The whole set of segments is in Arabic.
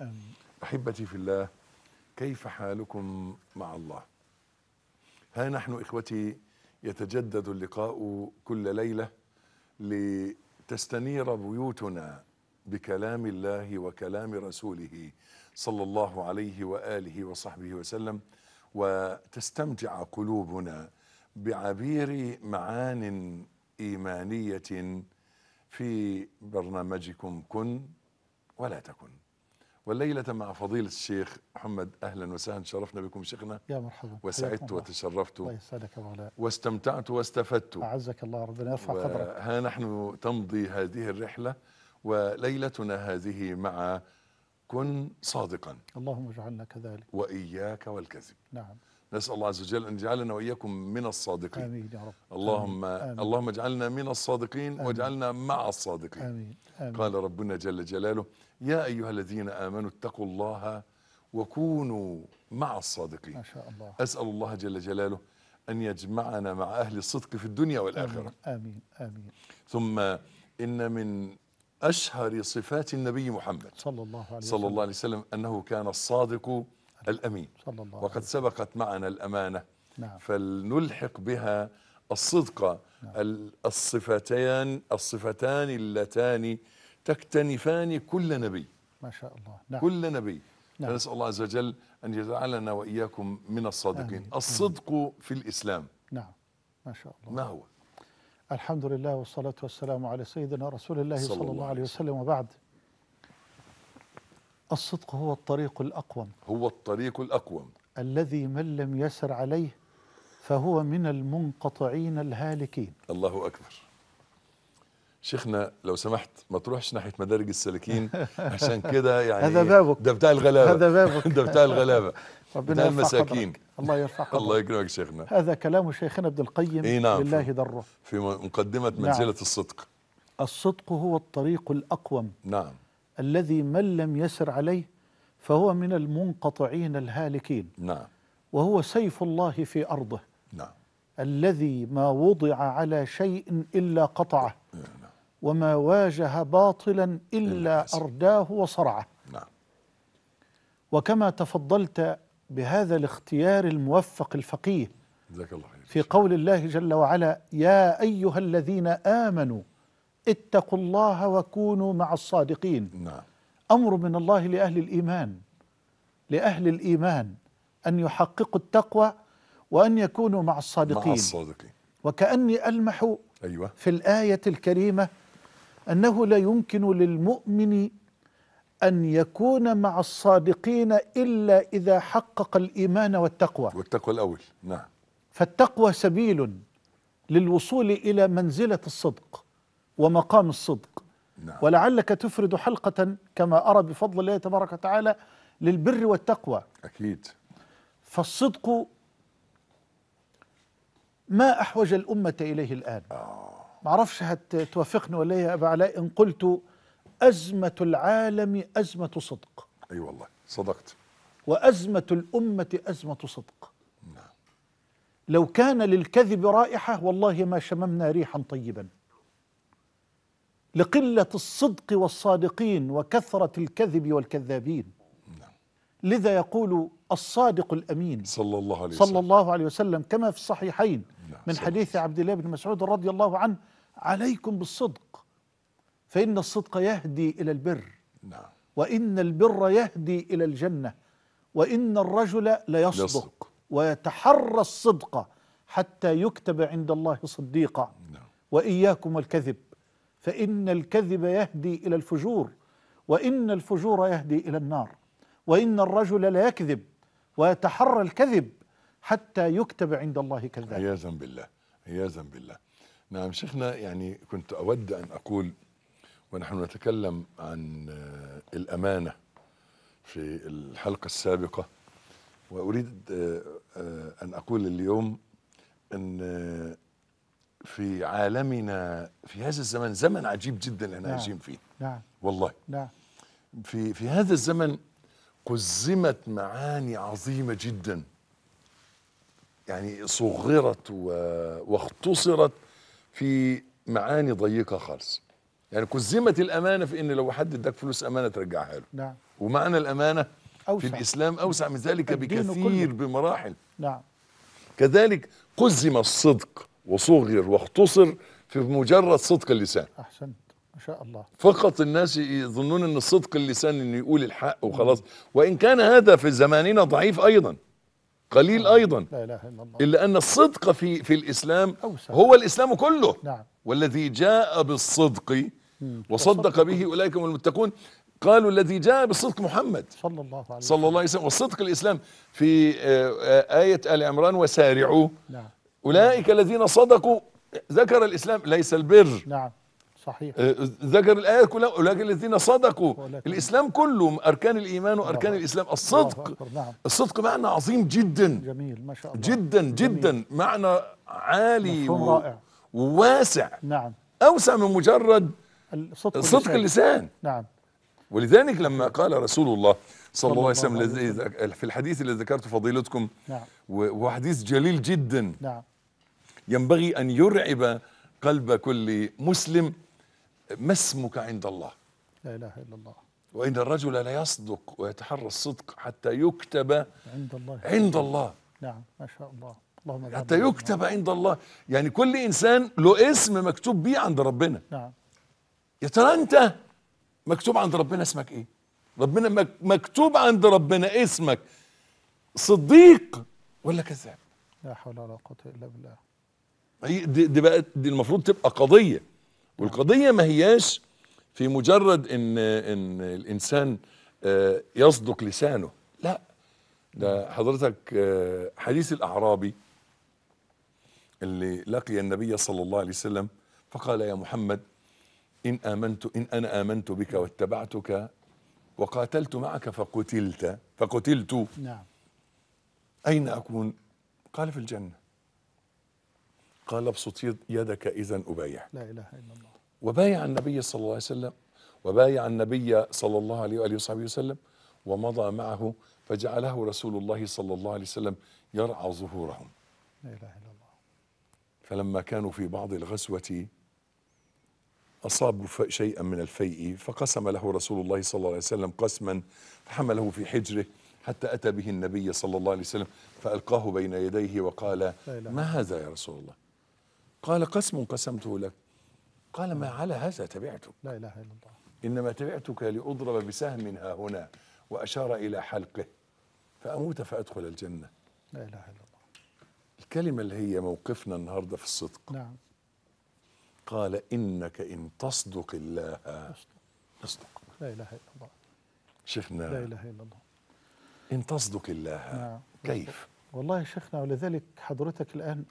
آمين. أحبتي في الله كيف حالكم مع الله ها نحن إخوتي يتجدد اللقاء كل ليلة لتستنير بيوتنا بكلام الله وكلام رسوله صلى الله عليه وآله وصحبه وسلم وتستمتع قلوبنا بعبير معان إيمانية في برنامجكم كن ولا تكن والليلة مع فضيلة الشيخ محمد أهلا وسهلا شرفنا بكم شيخنا يا مرحبا وسعدت وتشرفت الله يسعدك واستمتعت واستفدت أعزك الله ربنا يرفع قدرك ها نحن تمضي هذه الرحلة وليلتنا هذه مع كن صادقا اللهم اجعلنا كذلك وإياك والكذب نعم نسأل الله عز وجل أن يجعلنا وإياكم من الصادقين آمين يا رب اللهم, آمين. اللهم اجعلنا من الصادقين آمين. واجعلنا مع الصادقين آمين. آمين. قال ربنا جل جلاله يا أيها الذين آمنوا اتقوا الله وكونوا مع الصادقين ما شاء الله أسأل الله جل جلاله أن يجمعنا مع أهل الصدق في الدنيا والآخرة آمين آمين ثم إن من أشهر صفات النبي محمد صلى الله عليه وسلم, صلى الله عليه وسلم أنه كان الصادق الأمين صلى الله وقد سبقت معنا الأمانة نعم. فلنلحق بها الصدق نعم. الصفتان الصفتان اللتان تكتنفان كل نبي ما شاء الله نعم. كل نبي نعم. فنسأل الله عز وجل أن يجعلنا وإياكم من الصادقين آمين. الصدق آمين. في الإسلام نعم ما شاء الله ما هو الحمد لله والصلاة والسلام على سيدنا رسول الله صلى, صلى الله عليه وسلم وبعد الصدق هو الطريق الأقوم هو الطريق الأقوم الذي من لم يسر عليه فهو من المنقطعين الهالكين الله أكبر شيخنا لو سمحت ما تروحش ناحيه مدارج السالكين عشان كده يعني هذا بابك ده بتاع الغلابه هذا بابك ده بتاع الغلابه ربنا المساكين قدرك. الله يرفع قدرك الله يكرمك شيخنا هذا كلام شيخنا ابن القيم إيه نعم لله دره في مقدمه نعم. منزله نعم. الصدق الصدق هو الطريق الاقوم نعم الذي من لم يسر عليه فهو من المنقطعين الهالكين نعم وهو سيف الله في أرضه نعم الذي ما وضع على شيء إلا قطعه نعم. وما واجه باطلا إلا أرداه وصرعه نعم وكما تفضلت بهذا الاختيار الموفق الفقيه جزاك الله خير في قول الله جل وعلا يا أيها الذين آمنوا اتقوا الله وكونوا مع الصادقين نعم. امر من الله لاهل الايمان لاهل الايمان ان يحققوا التقوى وان يكونوا مع الصادقين مع الصادقين وكاني المح أيوة. في الايه الكريمه انه لا يمكن للمؤمن ان يكون مع الصادقين الا اذا حقق الايمان والتقوى والتقوى الاول نعم فالتقوى سبيل للوصول الى منزله الصدق ومقام الصدق نعم. ولعلك تفرد حلقة كما أرى بفضل الله تبارك وتعالى للبر والتقوى أكيد فالصدق ما أحوج الأمة إليه الآن آه. معرفش هتوافقني ولا يا أبا علاء إن قلت أزمة العالم أزمة صدق أي أيوة والله صدقت وأزمة الأمة أزمة صدق نعم. لو كان للكذب رائحة والله ما شممنا ريحا طيبا لقلة الصدق والصادقين وكثرة الكذب والكذابين نعم. لذا يقول الصادق الأمين صلى الله عليه وسلم, صلى الله عليه وسلم كما في الصحيحين نعم، من حديث عبد الله بن مسعود رضي الله عنه عليكم بالصدق فإن الصدق يهدي إلى البر نعم وإن البر يهدي إلى الجنة وإن الرجل ليصدق ويتحرى الصدق حتى يكتب عند الله صديقا نعم وإياكم والكذب فإن الكذب يهدي إلى الفجور وإن الفجور يهدي إلى النار وإن الرجل لا يكذب ويتحرى الكذب حتى يكتب عند الله كذاب عياذا بالله عياذا بالله نعم شيخنا يعني كنت أود أن أقول ونحن نتكلم عن آه، الأمانة في الحلقة السابقة وأريد آه، آه، أن أقول اليوم أن في عالمنا في هذا الزمن زمن عجيب جدا احنا نعم. عايشين فيه نعم والله نعم في في هذا الزمن قزمت معاني عظيمه جدا يعني صغرت واختصرت في معاني ضيقه خالص يعني قزمت الامانه في ان لو حد اداك فلوس امانه ترجعها له نعم ومعنى الامانه أوسع. في الاسلام اوسع من ذلك بكثير كله. بمراحل نعم كذلك قزم الصدق وصغر واختصر في مجرد صدق اللسان احسنت ما شاء الله فقط الناس يظنون ان صدق اللسان انه يقول الحق وخلاص وان كان هذا في زماننا ضعيف ايضا قليل آه، ايضا لا اله الا الله الا ان الصدق في في الاسلام هو الاسلام كله نعم والذي جاء بالصدق وصدق به اولئك هم المتقون قالوا الذي جاء بالصدق محمد صلى الله عليه وسلم صلى الله عليه وسلم والصدق الاسلام في آه، آية آل عمران وسارعوا نعم. أولئك الذين صدقوا ذكر الإسلام ليس البر نعم صحيح آه، ذكر الآيات كلها أولئك الذين صدقوا ولكن. الإسلام كله أركان الإيمان وأركان الله. الإسلام الصدق نعم. الصدق معنى عظيم جدا جميل ما شاء الله جدا جميل. جدا معنى عالي و... رائع. وواسع نعم أوسع من مجرد صدق, صدق اللسان نعم ولذلك لما قال رسول الله صلى الله عليه وسلم في الحديث الذي ذكرته فضيلتكم نعم وحديث جليل جدا نعم ينبغي أن يرعب قلب كل مسلم ما اسمك عند الله لا إله إلا الله وإن الرجل لا يصدق ويتحرى الصدق حتى يكتب عند الله عند الله نعم ما شاء الله اللهم حتى يكتب الله. عند الله يعني كل إنسان له اسم مكتوب بيه عند ربنا نعم يا ترى أنت مكتوب عند ربنا اسمك إيه ربنا مكتوب عند ربنا اسمك صديق ولا كذاب لا حول ولا قوة إلا بالله دي, دي بقت دي المفروض تبقى قضيه والقضيه ما هياش في مجرد ان ان الانسان آه، يصدق لسانه لا ده حضرتك آه، حديث الاعرابي اللي لقي النبي صلى الله عليه وسلم فقال يا محمد ان امنت ان انا امنت بك واتبعتك وقاتلت معك فقتلت فقتلت نعم اين اكون قال في الجنه قال ابسط يدك إذا أبايع لا إله إلا الله وبايع النبي صلى الله عليه وسلم وبايع النبي صلى الله عليه وآله وصحبه وسلم ومضى معه فجعله رسول الله صلى الله عليه وسلم يرعى ظهورهم لا إله إلا الله فلما كانوا في بعض الغزوة أصابوا شيئا من الفيء فقسم له رسول الله صلى الله عليه وسلم قسما فحمله في حجره حتى أتى به النبي صلى الله عليه وسلم فألقاه بين يديه وقال ما هذا يا رسول الله قال قسم قسمته لك قال ما على هذا تبعتك لا إله إلا الله إنما تبعتك لأضرب بسهم ها هنا وأشار إلى حلقه فأموت فأدخل الجنة لا إله إلا الله الكلمة اللي هي موقفنا النهاردة في الصدق نعم قال إنك إن تصدق الله أصدق. لا إله إلا الله شيخنا لا إله إلا الله إن تصدق الله نعم. كيف والله يا شيخنا ولذلك حضرتك الآن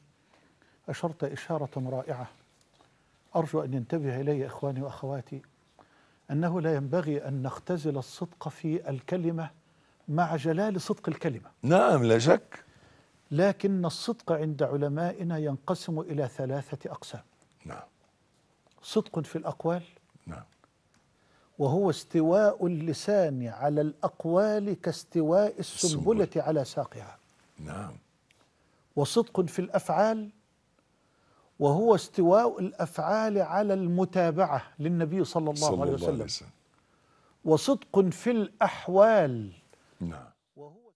أشرت إشارة رائعة أرجو أن ينتبه إلي إخواني وأخواتي أنه لا ينبغي أن نختزل الصدق في الكلمة مع جلال صدق الكلمة نعم لا شك لكن الصدق عند علمائنا ينقسم إلى ثلاثة أقسام نعم صدق في الأقوال نعم وهو استواء اللسان على الأقوال كاستواء السنبلة على ساقها نعم وصدق في الأفعال وهو استواء الافعال على المتابعه للنبي صلى الله, صلى عليه, وسلم الله عليه وسلم وصدق في الاحوال نعم وهو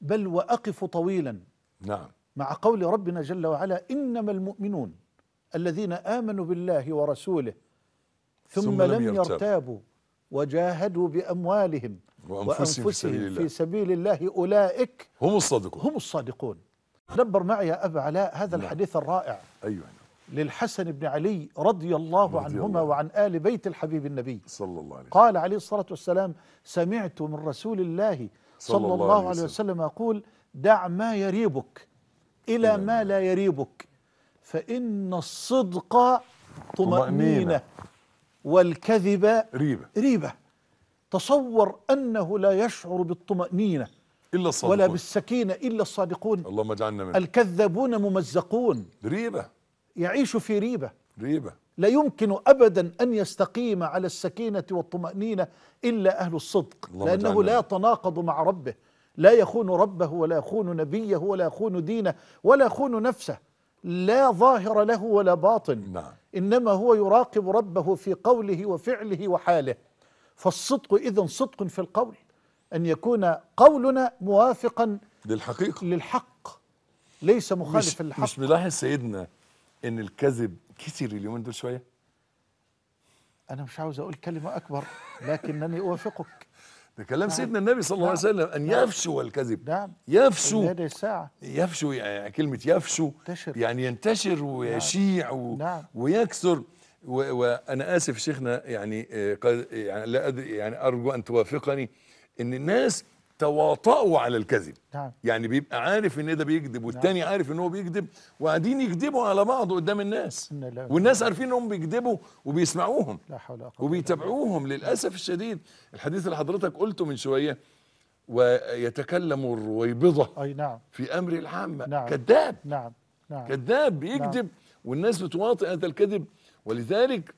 بل واقف طويلا نعم مع قول ربنا جل وعلا انما المؤمنون الذين امنوا بالله ورسوله ثم, ثم لم يرتابوا وجاهدوا بأموالهم وأنفسهم, وأنفسهم في سبيل الله, الله أولئك هم الصادقون هم الصادقون دبر معي يا أبا علاء هذا نعم. الحديث الرائع أيوة للحسن بن علي رضي الله رضي عنهما الله. وعن آل بيت الحبيب النبي صلى الله عليه وسلم قال عليه الصلاة والسلام سمعت من رسول الله صلى, صلى الله, الله عليه وسلم يقول دع ما يريبك إلى ما لا يريبك فإن الصدق طمأنينة والكذب ريبة ريبة تصور أنه لا يشعر بالطمأنينة إلا الصادقون ولا بالسكينة إلا الصادقون اللهم اجعلنا منهم الكذابون ممزقون ريبة يعيش في ريبة ريبة لا يمكن أبدا أن يستقيم على السكينة والطمأنينة إلا أهل الصدق لأنه لا يتناقض مع ربه لا يخون ربه ولا يخون نبيه ولا يخون دينه ولا يخون نفسه لا ظاهر له ولا باطن نعم إنما هو يراقب ربه في قوله وفعله وحاله فالصدق إذا صدق في القول أن يكون قولنا موافقا للحقيقة للحق ليس مخالفا للحق مش ملاحظ سيدنا إن الكذب كثير اليومين دول شوية أنا مش عاوز أقول كلمة أكبر لكنني أوافقك ده كلام نعم. سيدنا النبي صلى الله عليه نعم. وسلم ان نعم. يفشو الكذب نعم يفشو هذه الساعه يفشو يعني كلمه يفشو تشر. يعني ينتشر ويشيع و... نعم. ويكثر وانا اسف شيخنا يعني آه، قد يعني لا ادري يعني ارجو ان توافقني ان الناس تواطؤوا على الكذب نعم. يعني بيبقى عارف ان ده بيكذب نعم. والتاني نعم. عارف ان هو بيكذب وقاعدين يكذبوا على بعض قدام الناس والناس عارفين انهم بيكذبوا وبيسمعوهم لا حول وبيتابعوهم للاسف الشديد الحديث اللي حضرتك قلته من شويه ويتكلم الرويبضه اي نعم في امر العامه نعم. كذاب نعم نعم كذاب نعم. بيكذب نعم. والناس بتواطئ هذا الكذب ولذلك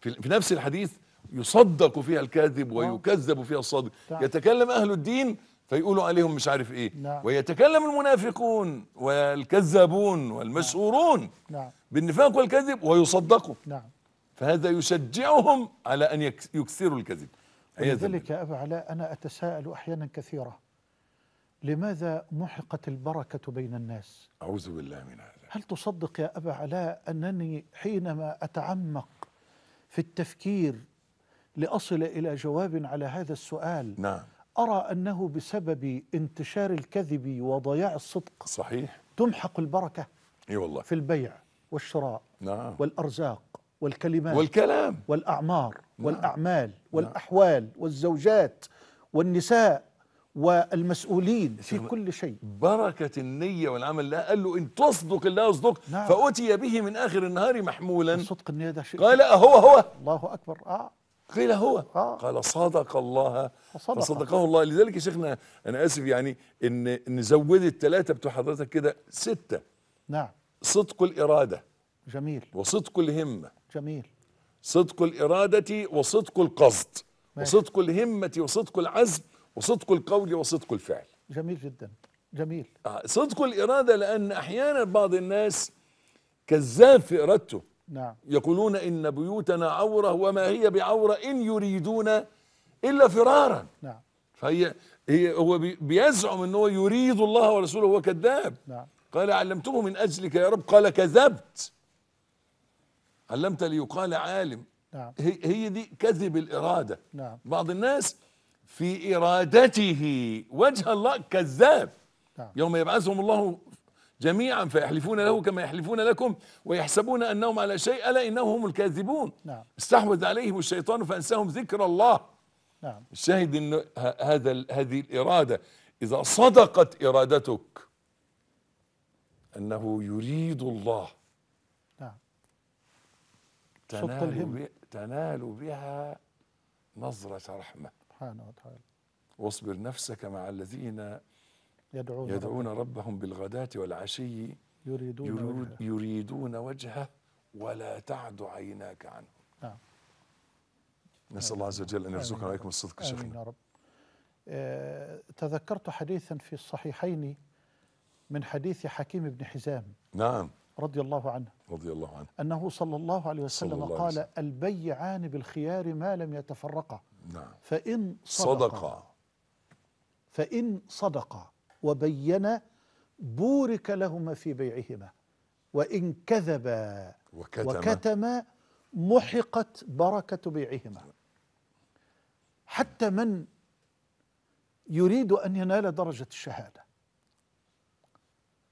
في نفس الحديث يصدق فيها الكاذب نعم. ويكذب فيها الصادق نعم. يتكلم أهل الدين فيقولوا عليهم مش عارف ايه نعم. ويتكلم المنافقون والكذابون والمسؤورون بالنفاق والكذب ويصدقوا نعم. فهذا يشجعهم على أن يكثروا الكذب لذلك يا أبا علاء أنا أتساءل أحيانا كثيرة لماذا محقت البركة بين الناس أعوذ بالله من هذا هل تصدق يا أبا علاء أنني حينما أتعمق في التفكير لأصل إلى جواب على هذا السؤال نعم أرى أنه بسبب انتشار الكذب وضياع الصدق صحيح تمحق البركة اي والله في البيع والشراء نعم والأرزاق والكلمات والكلام والأعمار نعم والأعمال نعم. والأحوال والزوجات والنساء والمسؤولين في كل شيء بركة النية والعمل لا قال له إن تصدق الله يصدق نعم فأتي به من آخر النهار محمولا صدق النية ده شيء قال أهو هو الله أكبر آه قيل هو آه. قال صدق الله صدق فصدقه الله لذلك يا شيخنا انا اسف يعني ان نزود الثلاثه بتوع حضرتك كده سته نعم صدق الاراده جميل وصدق الهمه جميل صدق الاراده وصدق القصد ماشي. وصدق الهمه وصدق العزم وصدق القول وصدق الفعل جميل جدا جميل آه صدق الاراده لان احيانا بعض الناس كذاب في ارادته نعم يقولون إن بيوتنا عورة وما هي بعورة إن يريدون إلا فرارا نعم فهي هي هو بيزعم ان هو يريد الله ورسوله هو كذاب نعم قال علمته من اجلك يا رب قال كذبت علمت ليقال عالم نعم هي, هي دي كذب الاراده نعم بعض الناس في ارادته وجه الله كذاب نعم يوم يبعثهم الله جميعا فيحلفون له كما يحلفون لكم ويحسبون أنهم على شيء ألا إنهم هم الكاذبون نعم. استحوذ عليهم الشيطان فأنساهم ذكر الله نعم. الشاهد أن هذا هذه الإرادة إذا صدقت إرادتك أنه يريد الله نعم. تنال, تنال بها نظرة رحمة سبحانه وتعالى واصبر نفسك مع الذين يدعون, يدعون ربهم بالغداة والعشي يريدون, يريد وجهه. يريدون وجهه ولا تعد عيناك عنه نعم نسأل الله عز وجل أن يرزقنا عليكم الصدق يا شيخنا يا رب آه، تذكرت حديثا في الصحيحين من حديث حكيم بن حزام نعم رضي الله عنه رضي الله عنه أنه صلى الله عليه وسلم الله قال عليه وسلم. البيعان بالخيار ما لم يتفرقا نعم فإن صدقا صدق فإن صدقا وبين بورك لهما في بيعهما وإن كذبا وكتما, وكتما محقت بركة بيعهما حتى من يريد أن ينال درجة الشهادة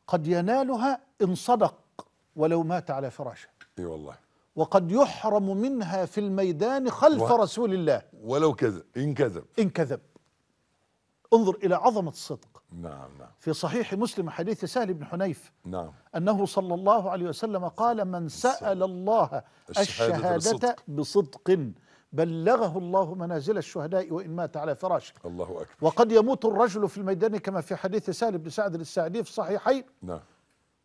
قد ينالها إن صدق ولو مات على فراشه اي والله وقد يحرم منها في الميدان خلف و... رسول الله ولو كذب إن كذب إن كذب انظر إلى عظمة الصدق نعم نعم في صحيح مسلم حديث سهل بن حنيف نعم أنه صلى الله عليه وسلم قال من سأل الله الشهادة, بصدق, بلغه الله منازل الشهداء وإن مات على فراشه الله أكبر وقد يموت الرجل في الميدان كما في حديث سهل بن سعد السعدي في صحيحين نعم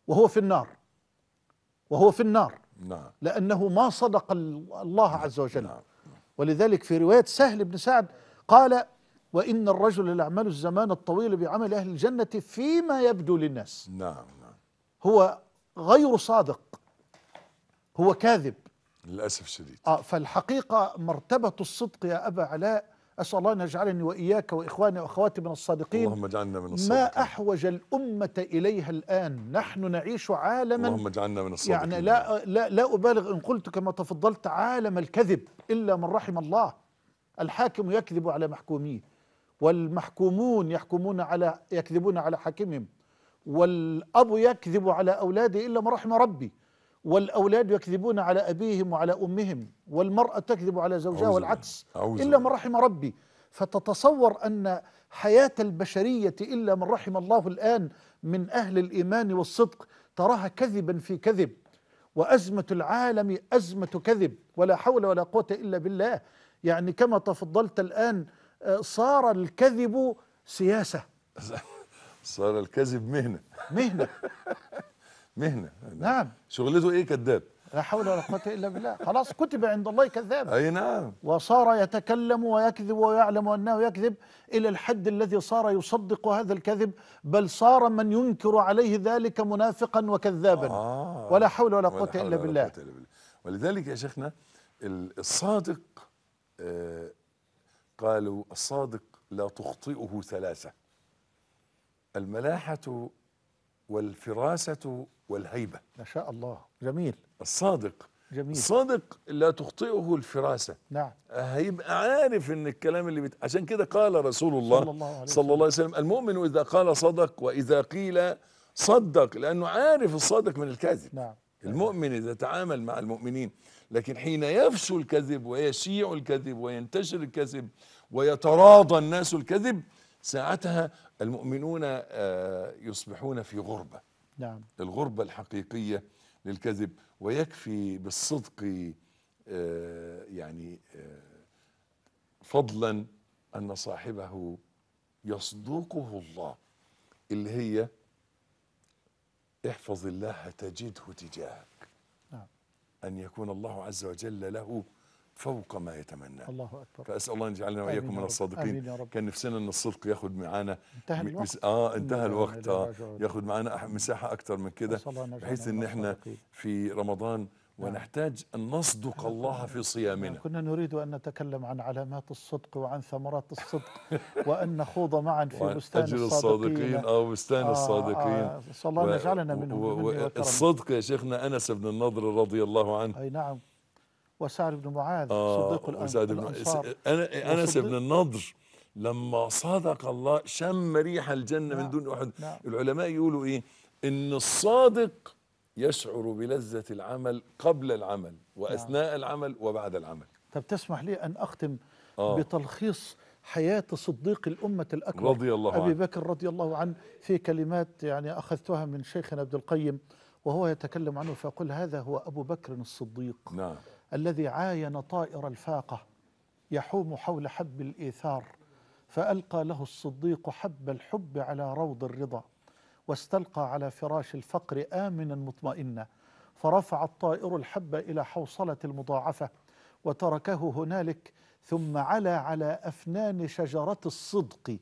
وهو في النار وهو في النار نعم لأنه ما صدق الله عز وجل نعم ولذلك في رواية سهل بن سعد قال وإن الرجل ليعمل الزمان الطويل بعمل أهل الجنة فيما يبدو للناس نعم نعم هو غير صادق هو كاذب للأسف الشديد آه فالحقيقة مرتبة الصدق يا أبا علاء أسأل الله أن يجعلني وإياك وإخواني وأخواتي من الصادقين اللهم اجعلنا من الصادقين ما أحوج الأمة إليها الآن نحن نعيش عالما اللهم اجعلنا من الصادقين يعني لا, لا, لا أبالغ إن قلت كما تفضلت عالم الكذب إلا من رحم الله الحاكم يكذب على محكوميه والمحكومون يحكمون على يكذبون على حاكمهم والأب يكذب على أولاده إلا من رحم ربي والأولاد يكذبون على أبيهم وعلى أمهم والمرأة تكذب على زوجها والعكس إلا من رحم ربي فتتصور أن حياة البشرية إلا من رحم الله الآن من أهل الإيمان والصدق تراها كذبا في كذب وأزمة العالم أزمة كذب ولا حول ولا قوة إلا بالله يعني كما تفضلت الآن صار الكذب سياسة صار الكذب مهنة مهنة مهنة نعم شغلته ايه كذاب لا حول ولا قوة إلا بالله خلاص كتب عند الله كذاب أي نعم وصار يتكلم ويكذب ويعلم أنه يكذب إلى الحد الذي صار يصدق هذا الكذب بل صار من ينكر عليه ذلك منافقا وكذابا آه ولا حول ولا قوة إلا, إلا بالله ولذلك يا شيخنا الصادق آه قالوا الصادق لا تخطئه ثلاثة الملاحة والفراسة والهيبة ما شاء الله جميل الصادق جميل الصادق لا تخطئه الفراسة نعم هيبقى عارف ان الكلام اللي بت... عشان كده قال رسول الله صلى الله عليه, صلى الله عليه وسلم المؤمن إذا قال صدق وإذا قيل صدق لأنه عارف الصادق من الكاذب نعم المؤمن إذا تعامل مع المؤمنين لكن حين يفشو الكذب ويشيع الكذب وينتشر الكذب ويتراضى الناس الكذب ساعتها المؤمنون آه، يصبحون في غربة نعم. الغربة الحقيقية للكذب ويكفي بالصدق آه، يعني آه، فضلا أن صاحبه يصدقه الله اللي هي احفظ الله تجده تجاهك أن يكون الله عز وجل له فوق ما يتمنى الله أكبر فأسأل الله أن يجعلنا وإياكم من الصادقين كان نفسنا أن الصدق ياخد معانا انتهى الوقت آه انتهى الوقت آه ياخد معانا مساحة أكثر من كده بحيث أن احنا في رمضان نعم. ونحتاج أن نصدق الله في صيامنا نعم، كنا نريد أن نتكلم عن علامات الصدق وعن ثمرات الصدق وأن نخوض معا في بستان الصادقين الصادقين أو بستان الصادقين آه آه الله أن يجعلنا منهم الصدق يا شيخنا أنس بن النضر رضي الله عنه أي نعم وسعد بن معاذ آه صديق وسعد بن أنا أنس بن النضر لما صدق الله شم ريح الجنة نعم من دون أحد نعم العلماء يقولوا إيه إن الصادق يشعر بلذة العمل قبل العمل وأثناء نعم. العمل وبعد العمل طب تسمح لي أن أختم آه. بتلخيص حياة صديق الأمة الأكبر رضي الله أبي بكر رضي الله عنه في كلمات يعني أخذتها من شيخنا عبد القيم وهو يتكلم عنه فيقول هذا هو أبو بكر الصديق نعم. الذي عاين طائر الفاقة يحوم حول حب الإيثار فألقى له الصديق حب الحب على روض الرضا واستلقى على فراش الفقر آمنا مطمئنا فرفع الطائر الحب إلى حوصلة المضاعفة وتركه هنالك ثم علا على أفنان شجرة الصدق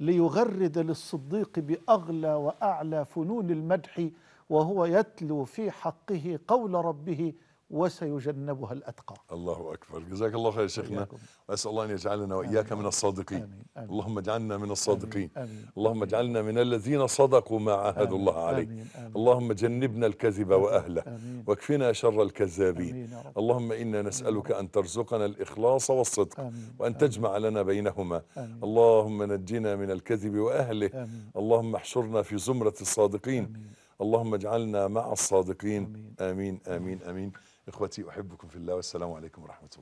ليغرد للصديق بأغلى وأعلى فنون المدح وهو يتلو في حقه قول ربه وسيجنبها الأتقى الله أكبر جزاك الله خير شيخنا أسأل الله أن يجعلنا وإياك من الصادقين آمين. آمين. اللهم اجعلنا من الصادقين آمين. آمين. اللهم اجعلنا من الذين صدقوا ما عاهدوا الله عليه آمين. آمين. اللهم جنبنا الكذب وأهله آمين. واكفنا شر الكذابين اللهم إنا نسألك أن ترزقنا الإخلاص والصدق آمين. وأن تجمع لنا بينهما آمين. اللهم نجنا من الكذب وأهله آمين. اللهم احشرنا في زمرة الصادقين آمين. اللهم اجعلنا مع الصادقين آمين آمين آمين, آمين. إخوتي أحبكم في الله والسلام عليكم ورحمة الله